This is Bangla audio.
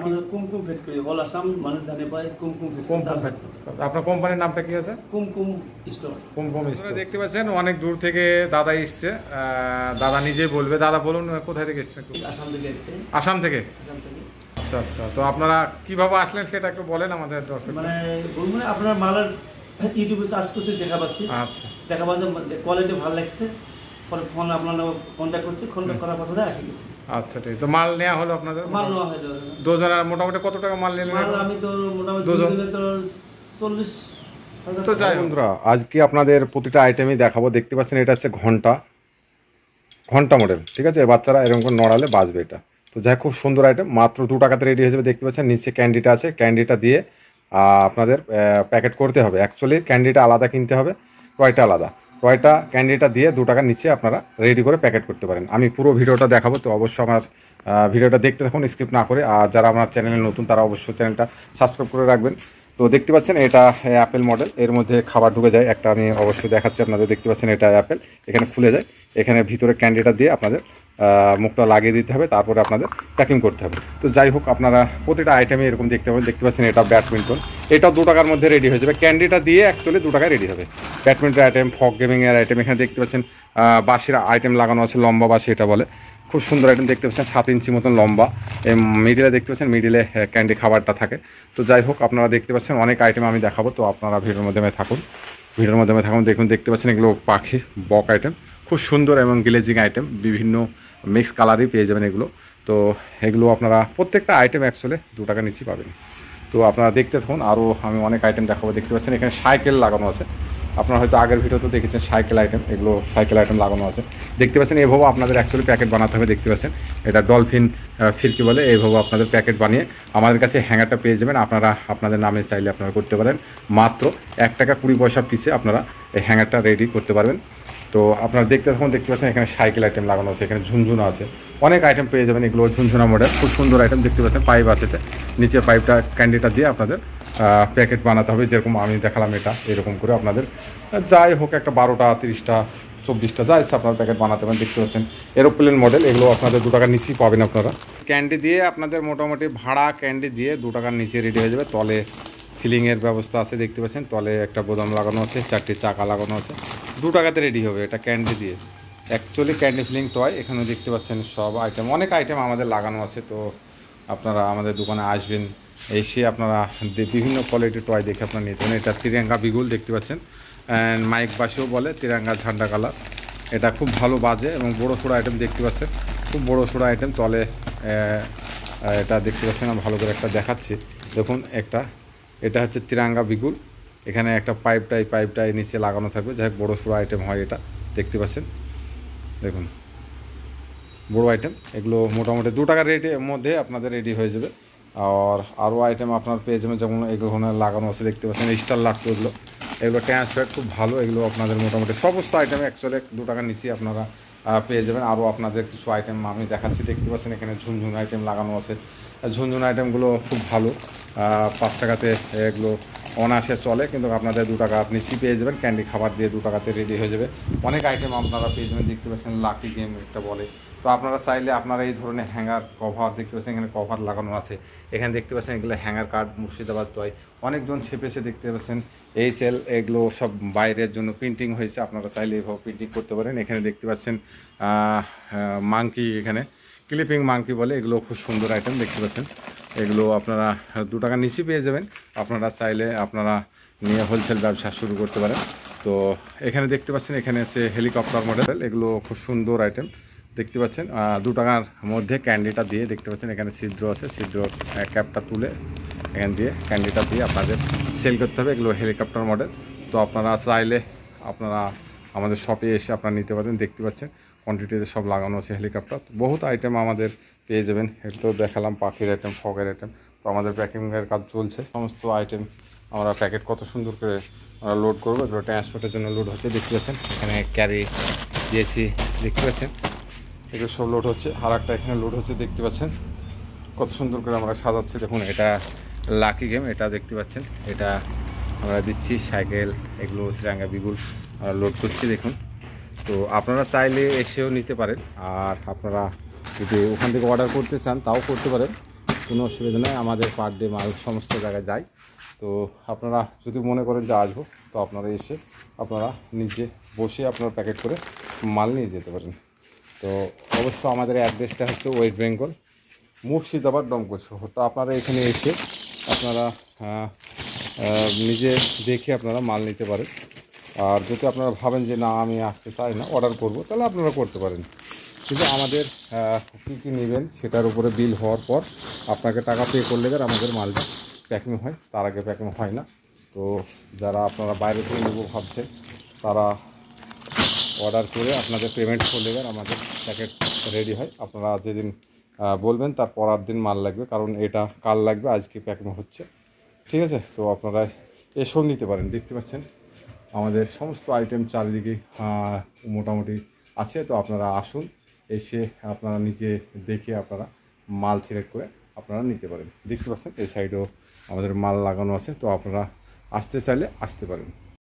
আমাদের কুমকুম ফ্যাক্টরি অল আসাম মানুষ জানে পায় কুমকুম কুমকুম ফ্যাক্টরি আপনার কোম্পানির নামটা কি আছে কুমকুম স্টোর কুমকুম স্টোর দেখতে পাচ্ছেন অনেক দূর থেকে দাদা এসছে দাদা নিজে বলবে দাদা বলুন কোথায় থেকে এসছে আসাম থেকে এসছে আসাম থেকে আচ্ছা আচ্ছা তো আপনারা কিভাবে আসলেন সেটা একটু বলেন আমাদের দর্শক মানে বলুন আপনার মালার ইউটিউবে সার্চ করছি দেখা পাচ্ছি আচ্ছা দেখা পাচ্ছি কোয়ালিটি মানে ভালো লাগছে আচ্ছা ঠিক তো মাল নেওয়া হলো আপনাদের দুজন আর মোটামুটি কত টাকা মাল নিলেন মাল আজকে আপনাদের প্রতিটা আইটেমই দেখাবো দেখতে পাচ্ছেন এটা হচ্ছে ঘন্টা ঘন্টা মডেল ঠিক আছে বাচ্চারা এরকম করে নড়ালে বাজবে এটা তো যাই খুব সুন্দর আইটেম মাত্র দু টাকাতে রেডি হয়ে যাবে দেখতে পাচ্ছেন নিচে ক্যান্ডিটা আছে ক্যান্ডিটা দিয়ে আপনাদের প্যাকেট করতে হবে অ্যাকচুয়ালি ক্যান্ডিটা আলাদা কিনতে হবে টয়টা আলাদা কয়টা ক্যান্ডিটা দিয়ে দু টাকার নিচে আপনারা রেডি করে প্যাকেট করতে পারেন আমি পুরো ভিডিওটা দেখাবো তো অবশ্যই আমার ভিডিওটা দেখতে থাকুন স্ক্রিপ্ট না করে আর যারা আমার চ্যানেলে নতুন তারা অবশ্যই চ্যানেলটা সাবস্ক্রাইব করে রাখবেন তো দেখতে পাচ্ছেন এটা অ্যাপেল মডেল এর মধ্যে খাবার ঢুকে যায় একটা আমি অবশ্যই দেখাচ্ছি আপনাদের দেখতে পাচ্ছেন এটা অ্যাপেল এখানে খুলে যায় এখানে ভিতরে ক্যান্ডিটা দিয়ে আপনাদের মুখটা লাগিয়ে দিতে হবে তারপরে আপনাদের প্যাকিং করতে হবে তো যাই হোক আপনারা প্রতিটা আইটেমে এরকম দেখতে পাবেন দেখতে পাচ্ছেন এটা ব্যাডমিন্টন এটা দু টাকার মধ্যে রেডি হয়ে যাবে ক্যান্ডিটা দিয়ে অ্যাকচুয়ালি দু টাকায় রেডি হবে ব্যাডমিন্টন আইটেম ফক গেমিংয়ের আইটেম এখানে দেখতে পাচ্ছেন বাঁশির আইটেম লাগানো আছে লম্বা বাঁশি এটা বলে খুব সুন্দর আইটেম দেখতে পাচ্ছেন সাত ইঞ্চি মতন লম্বা মিডিলে দেখতে পাচ্ছেন মিডিলে ক্যান্ডি খাবারটা থাকে তো যাই হোক আপনারা দেখতে পাচ্ছেন অনেক আইটেম আমি দেখাবো তো আপনারা ভিডিওর মাধ্যমে থাকুন ভিডিওর মাধ্যমে থাকুন দেখুন দেখতে পাচ্ছেন এগুলো পাখি বক আইটেম খুব সুন্দর এবং গ্লেজিং আইটেম বিভিন্ন মিক্স কালারই পেয়ে যাবেন এগুলো তো এগুলো আপনারা প্রত্যেকটা আইটেম অ্যাকচুয়ালি দু টাকা নিচেই পাবেন তো আপনারা দেখতে থাকুন আরও আমি অনেক আইটেম দেখাবো দেখতে পাচ্ছেন এখানে সাইকেল লাগানো আছে আপনারা হয়তো আগের ভিডিওতে দেখেছেন সাইকেল আইটেম এগুলো সাইকেল আইটেম লাগানো আছে দেখতে পাচ্ছেন এভাবে আপনাদের অ্যাকচুয়ালি প্যাকেট বানাতে হবে দেখতে পাচ্ছেন এটা ডলফিন ফিরকি বলে এইভাবে আপনাদের প্যাকেট বানিয়ে আমাদের কাছে হ্যাঙ্গারটা পেয়ে যাবেন আপনারা আপনাদের নামে চাইলে আপনারা করতে পারেন মাত্র এক টাকা কুড়ি পয়সা পিসে আপনারা এই হ্যাঙ্গারটা রেডি করতে পারবেন তো আপনারা দেখতে থাকুন দেখতে পাচ্ছেন এখানে সাইকেল আইটেম লাগানো আছে এখানে ঝুনঝুনা আছে অনেক আইটেম পেয়ে যাবেন এগুলো ঝুনঝুনা মডেল খুব সুন্দর আইটেম দেখতে পাচ্ছেন পাইপ আছে নিচে পাইপটা ক্যান্ডিটা দিয়ে আপনাদের প্যাকেট বানাতে হবে যেরকম আমি দেখালাম এটা এরকম করে আপনাদের যাই হোক একটা বারোটা তিরিশটা চব্বিশটা যা ইচ্ছা আপনার প্যাকেট বানাতে পারেন দেখতে পাচ্ছেন এরোপ্লেন মডেল এগুলো আপনাদের দু টাকার নিচেই পাবেন আপনারা ক্যান্ডি দিয়ে আপনাদের মোটামুটি ভাড়া ক্যান্ডি দিয়ে দু টাকার নিচে রেডি হয়ে যাবে তলে ফিলিংয়ের ব্যবস্থা আছে দেখতে পাচ্ছেন তলে একটা বোদাম লাগানো আছে চারটি চাকা লাগানো আছে দু টাকাতে রেডি হবে এটা ক্যান্ডি দিয়ে অ্যাকচুয়ালি ক্যান্ডি ফিলিং টয় এখানে দেখতে পাচ্ছেন সব আইটেম অনেক আইটেম আমাদের লাগানো আছে তো আপনারা আমাদের দোকানে আসবেন এসে আপনারা বিভিন্ন কোয়ালিটির টয় দেখে আপনারা নিতে এটা তিরঙ্গা বিগুল দেখতে পাচ্ছেন অ্যান্ড মাইক বাসেও বলে তিরঙ্গা ঝান্ডা কালার এটা খুব ভালো বাজে এবং বড়ো সোড়া আইটেম দেখতে পাচ্ছেন খুব বড়ো সোড়া আইটেম তলে এটা দেখতে পাচ্ছেন ভালো করে একটা দেখাচ্ছি দেখুন একটা এটা হচ্ছে তিরঙ্গা বিগুল এখানে একটা পাইপটাই পাইপটাই নিচে লাগানো থাকবে যাই হোক বড়ো সড়ো আইটেম হয় এটা দেখতে পাচ্ছেন দেখুন বড় আইটেম এগুলো মোটামুটি দু টাকার রেটের মধ্যে আপনাদের রেডি হয়ে যাবে আর আরও আইটেম আপনার পেয়ে যাবেন যেমন এগুলো লাগানো আছে দেখতে পাচ্ছেন স্টার লাট্টু এগুলো এগুলো ট্রান্সফার খুব ভালো এগুলো আপনাদের মোটামুটি সমস্ত আইটেম অ্যাকচুয়ালি দু টাকার নিচে আপনারা পেয়ে যাবেন আরও আপনাদের কিছু আইটেম আমি দেখাচ্ছি দেখতে পাচ্ছেন এখানে ঝুনঝুন আইটেম লাগানো আছে ঝুনঝুন আইটেমগুলো খুব ভালো পাঁচ টাকাতে এগুলো অনায়াসে চলে কিন্তু আপনাদের দু টাকা আপনি পেয়ে যাবেন ক্যান্ডি খাবার দিয়ে দু টাকাতে রেডি হয়ে যাবে অনেক আইটেম আপনারা পেয়ে যাবেন দেখতে পাচ্ছেন লাকি গেম একটা বলে তো আপনারা চাইলে আপনারা এই ধরনের হ্যাঙ্গার কভার দেখতে পাচ্ছেন এখানে কভার লাগানো আছে এখানে দেখতে পাচ্ছেন এগুলো হ্যাঙ্গার কার্ড মুর্শিদাবাদ তয় অনেকজন ছেপেছে দেখতে পাচ্ছেন এই সেল এগুলো সব বাইরের জন্য প্রিন্টিং হয়েছে আপনারা চাইলে এভাবে প্রিন্টিং করতে পারেন এখানে দেখতে পাচ্ছেন মাংকি এখানে ক্লিপিং মাংকি বলে এগুলো খুব সুন্দর আইটেম দেখতে পাচ্ছেন এগুলো আপনারা দু টাকা নিচে পেয়ে যাবেন আপনারা চাইলে আপনারা নিয়ে হোলসেল ব্যবসা শুরু করতে পারেন তো এখানে দেখতে পাচ্ছেন এখানে আছে হেলিকপ্টার মডেল এগুলো খুব সুন্দর আইটেম দেখতে পাচ্ছেন দু টাকার মধ্যে ক্যান্ডিটা দিয়ে দেখতে পাচ্ছেন এখানে ছিদ্র আছে ছিদ্র ক্যাপটা তুলে এখান দিয়ে ক্যান্ডিটা দিয়ে আপনাদের সেল করতে হবে এগুলো হেলিকপ্টার মডেল তো আপনারা চাইলে আপনারা আমাদের শপে এসে আপনারা নিতে পারবেন দেখতে পাচ্ছেন কোয়ান্টিটিতে সব লাগানো আছে হেলিকপ্টার বহুত আইটেম আমাদের পেয়ে যাবেন তো দেখালাম পাখির আইটেম ফগের আইটেম তো আমাদের প্যাকিংয়ের কাজ চলছে সমস্ত আইটেম আমরা প্যাকেট কত সুন্দর করে আমরা লোড করবো এগুলো ট্রান্সপোর্টের জন্য লোড হচ্ছে দেখতে পাচ্ছেন এখানে ক্যারি দিয়েছি দেখতে পাচ্ছেন এগুলো সব লোড হচ্ছে আর একটা এখানে লোড হচ্ছে দেখতে পাচ্ছেন কত সুন্দর করে আমরা সাজাচ্ছি দেখুন এটা লাকি গেম এটা দেখতে পাচ্ছেন এটা আমরা দিচ্ছি সাইকেল এগুলো ত্রিরাঙ্গা বিগুল লোড করছি দেখুন তো আপনারা চাইলে এসেও নিতে পারেন আর আপনারা যদি ওখান থেকে অর্ডার করতে চান তাও করতে পারেন কোনো অসুবিধা নেই আমাদের পার ডে মাল সমস্ত জায়গায় যায় তো আপনারা যদি মনে করেন যে আসবো তো আপনারা এসে আপনারা নিজে বসে আপনারা প্যাকেট করে মাল নিয়ে যেতে পারেন তো অবশ্য আমাদের অ্যাড্রেসটা হচ্ছে ওয়েস্ট বেঙ্গল মুর্শিদাবাদ ডমকোচ তো আপনারা এখানে এসে আপনারা নিজে দেখে আপনারা মাল নিতে পারেন আর যদি আপনারা ভাবেন যে না আমি আসতে চাই না অর্ডার করব তাহলে আপনারা করতে পারেন কিন্তু আমাদের কী কী নেবেন সেটার উপরে বিল হওয়ার পর আপনাকে টাকা পে করলে আমাদের মালটা প্যাকিং হয় তার আগে প্যাকিং হয় না তো যারা আপনারা বাইরে থেকে নেবো ভাবছেন তারা অর্ডার করে আপনাদের পেমেন্ট করলে আমাদের প্যাকেট রেডি হয় আপনারা যেদিন বলবেন তার পরের দিন মাল লাগবে কারণ এটা কাল লাগবে আজকে প্যাকিং হচ্ছে ঠিক আছে তো আপনারা এসব নিতে পারেন দেখতে পাচ্ছেন আমাদের সমস্ত আইটেম চারিদিকে মোটামুটি আছে তো আপনারা আসুন এসে আপনারা নিজে দেখে আপনারা মাল সিলেক্ট করে আপনারা নিতে পারেন দেখতে পাচ্ছেন এই সাইডেও আমাদের মাল লাগানো আছে তো আপনারা আসতে চাইলে আসতে পারেন